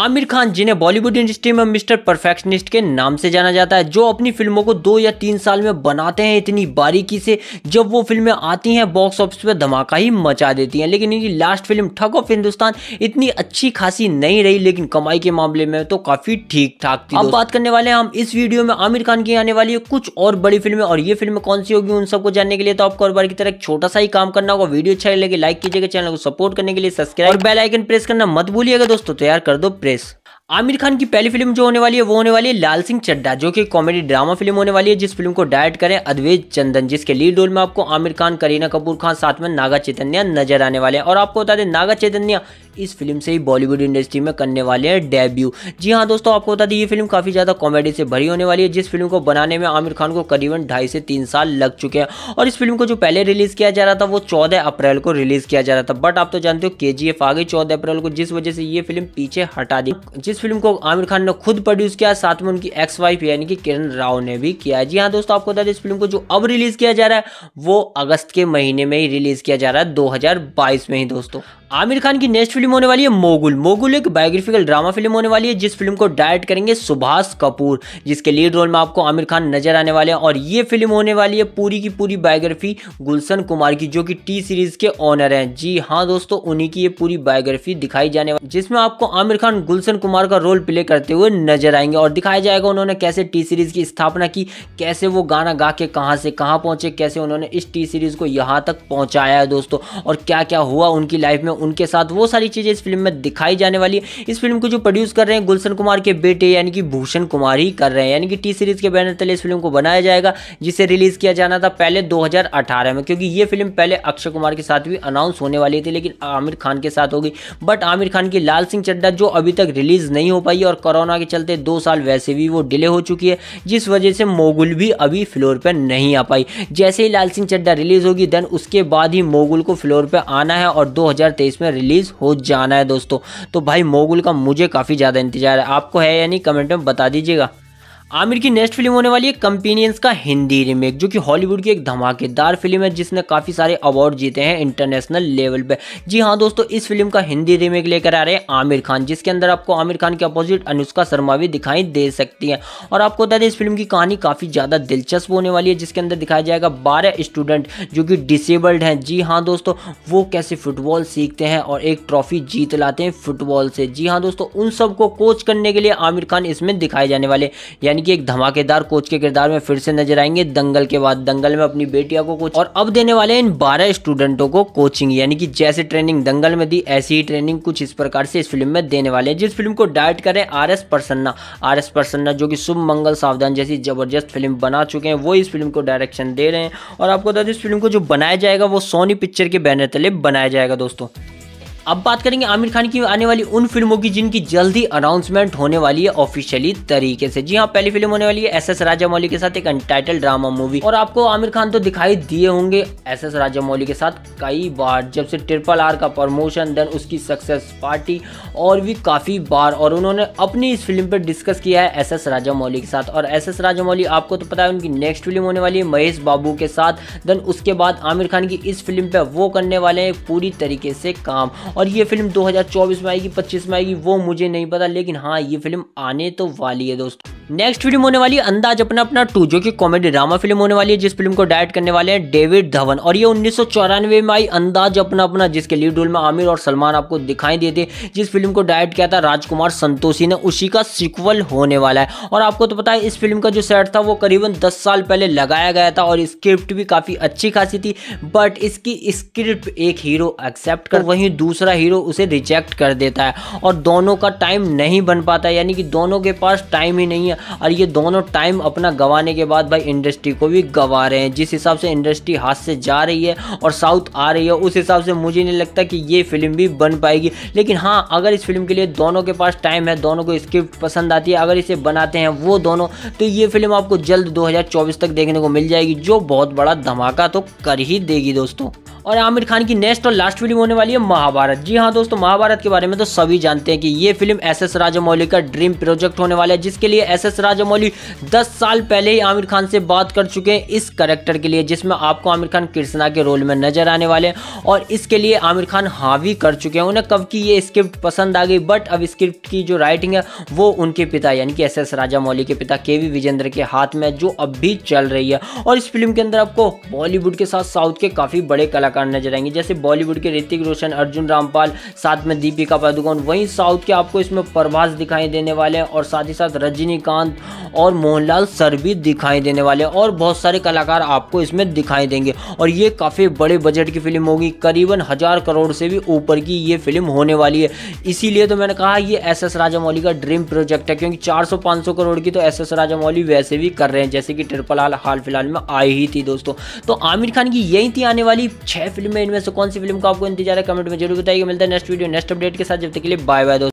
आमिर खान जिन्हें बॉलीवुड इंडस्ट्री में mister perfectionist के नाम से जाना जाता है जो अपनी फिल्मों को दो या तीन साल में बनाते हैं इतनी बारीकी से जब वो फिल्में आती हैं बॉक्स ऑफिस पर धमाका ही मचा देती हैं लेकिन इनकी last film Thugs of Hindostan इतनी अच्छी खासी नहीं रही लेकिन कमाई के मामले में तो काफ़ी ठीक ठाक थी अब बात करने वाले हैं हम इस वीडियो में आमिर खान की आने वाली कुछ और बड़ी फिल्में और ये फिल्में कौन सी होगी उन सबको जानने के लिए तो आपको और बार की तरह छोटा सा ही काम करना होगा वीडियो अच्छा लगे लाइक कीजिएगा चैनल को सपोर्ट करने के लिए सब्सक्राइब और बेलाइकन प्रेस करना मत भूलिएगा दोस्तों तैयार कर दो pres. आमिर खान की पहली फिल्म जो होने वाली है वो होने वाली है लाल सिंह चड्डा जो कि कॉमेडी ड्रामा फिल्म होने वाली है जिस फिल्म को डायरेक्ट करें अद्वेज चंदन जिसके लीड रोल में आपको आमिर खान करीना कपूर खान साथ में नागा चैतन्य नजर आने वाले हैं और आपको बता दें नागा चैतन्य इस फिल्म से ही बॉलीवुड इंडस्ट्री में करने वाले हैं डेब्यू जी हाँ दोस्तों आपको बता दें ये फिल्म काफ़ी ज़्यादा कॉमेडी से भरी होने वाली है जिस फिल्म को बनाने में आमिर खान को करीबन ढाई से तीन साल लग चुके हैं और इस फिल्म को जो पहले रिलीज़ किया जा रहा था वो चौदह अप्रैल को रिलीज़ किया जा रहा था बट आप तो जानते हो के आ गई चौदह अप्रैल को जिस वजह से ये फिल्म पीछे हटा दी जिस फिल्म को आमिर खान ने खुद प्रोड्यूस किया साथ में उनकी एक्स वाइफ यानी कि किरण राव ने भी किया जी हाँ दोस्तों आपको बता दें इस फिल्म को जो अब रिलीज किया जा रहा है वो अगस्त के महीने में ही रिलीज किया जा रहा है दो में ही दोस्तों आमिर खान की नेक्स्ट फिल्म होने वाली है मोगुल मोगुल एक बायोग्राफिकल ड्रामा फिल्म होने वाली है जिस फिल्म को डायरेक्ट करेंगे सुभाष कपूर जिसके लीड रोल में आपको आमिर खान नजर आने वाले हैं और ये फिल्म होने वाली है पूरी की पूरी बायोग्राफी गुलशन कुमार की जो कि टी सीरीज के ऑनर हैं जी हाँ दोस्तों उन्हीं की ये पूरी बायोग्राफी दिखाई जाने वाली जिसमें आपको आमिर खान गुलशन कुमार का रोल प्ले करते हुए नजर आएंगे और दिखाया जाएगा उन्होंने कैसे टी सीरीज की स्थापना की कैसे वो गाना गा के कहाँ से कहाँ पहुंचे कैसे उन्होंने इस टी सीरीज को यहाँ तक पहुँचाया है दोस्तों और क्या क्या हुआ उनकी लाइफ में उनके साथ वो सारी चीज़ें इस फिल्म में दिखाई जाने वाली है इस फिल्म को जो प्रोड्यूस कर रहे हैं गुलशन कुमार के बेटे यानी कि भूषण कुमार ही कर रहे हैं यानी कि टी सीरीज़ के बैनर तले इस फिल्म को बनाया जाएगा जिसे रिलीज़ किया जाना था पहले दो में क्योंकि ये फिल्म पहले अक्षय कुमार के साथ भी अनाउंस होने वाली थी लेकिन आमिर खान के साथ होगी बट आमिर खान की लाल सिंह चड्डा जो अभी तक रिलीज़ नहीं हो पाई और कोरोना के चलते दो साल वैसे भी वो डिले हो चुकी है जिस वजह से मोगुल भी अभी फ्लोर पर नहीं आ पाई जैसे ही लाल सिंह चड्डा रिलीज़ होगी देन उसके बाद ही मोगुल को फ्लोर पर आना है और दो 2023 में रिलीज़ हो जाना है दोस्तों तो भाई मोगुल का मुझे काफ़ी ज़्यादा इंतजार है आपको है या नहीं कमेंट में बता दीजिएगा आमिर की नेक्स्ट फिल्म होने वाली है कंपेनियंस का हिंदी रीमेक जो कि हॉलीवुड की एक धमाकेदार फिल्म है जिसने काफ़ी सारे अवार्ड जीते हैं इंटरनेशनल लेवल पे जी हाँ दोस्तों इस फिल्म का हिंदी रीमेक लेकर आ रहे हैं आमिर खान जिसके अंदर आपको आमिर खान के अपोजिट अनुष्का शर्मा भी दिखाई दे सकती हैं और आपको बता दें इस फिल्म की कहानी काफ़ी ज़्यादा दिलचस्प होने वाली है जिसके अंदर दिखाया जाएगा बारह स्टूडेंट जो कि डिसेबल्ड हैं जी हाँ दोस्तों वो कैसे फुटबॉल सीखते हैं और एक ट्रॉफी जीत लाते हैं फुटबॉल से जी हाँ दोस्तों उन सबको कोच करने के लिए आमिर खान इसमें दिखाए जाने वाले यानी यानी कि एक धमाकेदार कोच के किरदार में फिर से नजर आएंगे दंगल के बाद दंगल में अपनी बेटिया को कोच और अब देने वाले इन बारह स्टूडेंटों को कोचिंग यानी कि जैसे ट्रेनिंग दंगल में दी ऐसी ही ट्रेनिंग कुछ इस प्रकार से इस फिल्म में देने वाले हैं जिस फिल्म को डायरेक्ट करें R S Prasanna R S Prasanna जो कि शुभ मंगल सावधान जैसी जबरदस्त फिल्म बना चुके हैं वो इस फिल्म को डायरेक्शन दे रहे हैं और आपको बता दें इस फिल्म को जो बनाया जाएगा वो सोनी पिक्चर के बैनर तले बनाया जाएगा दोस्तों अब बात करेंगे आमिर खान की आने वाली उन फिल्मों की जिनकी जल्दी अनाउंसमेंट होने वाली है ऑफिशियली तरीके से जी हाँ पहली फिल्म होने वाली है एस एस मौली के साथ एक अनटाइटल ड्रामा मूवी और आपको आमिर खान तो दिखाई दिए होंगे एस एस मौली के साथ कई बार जब से ट्रिपल आर का प्रमोशन देन उसकी सक्सेस पार्टी और भी काफी बार और उन्होंने अपनी इस फिल्म पर डिस्कस किया है एस एस मौली के साथ और एस एस मौली आपको तो पता है उनकी नेक्स्ट फिल्म होने वाली है महेश बाबू के साथ देन उसके बाद आमिर खान की इस फिल्म पर वो करने वाले हैं पूरी तरीके से काम और ये फिल्म 2024 में आएगी 25 में आएगी वो मुझे नहीं पता लेकिन हाँ ये फिल्म आने तो वाली है दोस्तों नेक्स्ट फिल्म होने वाली अंदाज अपना अपना टू जो कि कॉमेडी ड्रामा फिल्म होने वाली है जिस फिल्म को डायरेक्ट करने वाले हैं डेविड धवन और ये उन्नीस में आई अंदाज अपना अपना जिसके लीड रोल में आमिर और सलमान आपको दिखाई दिए थे जिस फिल्म को डायरेक्ट किया था राजकुमार संतोषी ने उसी का सिक्वल होने वाला है और आपको तो पता है इस फिल्म का जो सेट था वो करीबन दस साल पहले लगाया गया था और स्क्रिप्ट भी काफ़ी अच्छी खासी थी बट इसकी स्क्रिप्ट एक हीरो एक्सेप्ट कर वहीं दूसरा हीरो उसे रिजेक्ट कर देता है और दोनों का टाइम नहीं बन पाता यानी कि दोनों के पास टाइम ही नहीं है है और ये दोनों टाइम अपना गंवाने के बाद भाई इंडस्ट्री को भी गंवा रहे हैं जिस हिसाब से इंडस्ट्री हाथ से जा रही है और साउथ आ रही है उस हिसाब से मुझे नहीं लगता कि ये फिल्म भी बन पाएगी लेकिन हाँ अगर इस फिल्म के लिए दोनों के पास टाइम है दोनों को स्क्रिप्ट पसंद आती है अगर इसे बनाते हैं वो दोनों तो ये फिल्म आपको जल्द 2024 तक देखने को मिल जाएगी जो बहुत बड़ा धमाका तो कर ही देगी दोस्तों और आमिर खान की नेक्स्ट और लास्ट फिल्म होने वाली है महाभारत जी हाँ दोस्तों महाभारत के बारे में तो सभी जानते हैं कि ये फिल्म एस एस राजामौली का ड्रीम प्रोजेक्ट होने वाला है जिसके लिए एस एस राजामौली दस साल पहले ही आमिर खान से बात कर चुके हैं इस करेक्टर के लिए जिसमें आपको आमिर खान कृष्णा के रोल में नजर आने वाले हैं और इसके लिए आमिर खान हावी कर चुके हैं उन्हें कब की ये स्क्रिप्ट पसंद आ गई बट अब स्क्रिप्ट की जो राइटिंग है वो उनके पिता यानी कि एस एस राजामौली के पिता के वी विजेंद्र के हाथ में जो अब भी चल रही है और इस फिल्म के अंदर आपको बॉलीवुड के साथ साउथ के काफ़ी बड़े कलाकार कलाकार नजर आएंगे जैसे बॉलीवुड के ऋतिक रोशन अर्जुन रामपाल साथ में दीपिका पादुकोण वहीं साउथ के आपको इसमें प्रभास दिखाई देने वाले हैं और साथ ही साथ रजनीकांत और मोहनलाल सर भी दिखाई देने वाले और बहुत सारे कलाकार आपको इसमें दिखाई देंगे और ये काफ़ी बड़े बजट की फिल्म होगी करीबन हज़ार करोड़ से भी ऊपर की ये फिल्म होने वाली है इसीलिए तो मैंने कहा ये एस एस राजामौली का ड्रीम प्रोजेक्ट है क्योंकि 400-500 करोड़ की तो एस एस राजामौली वैसे भी कर रहे हैं जैसे कि ट्रिपल हाल फिलहाल में आई ही थी दोस्तों तो आमिर खान की यही थी आने वाली छः छह में इनमें से कौन सी फिल्म का आपको इंतजार है कमेंट में जरूर बताइए मिलता है नेक्स्ट वीडियो नेक्स्ट अपडेट के साथ जब तक के लिए बाय बाय दोस्तों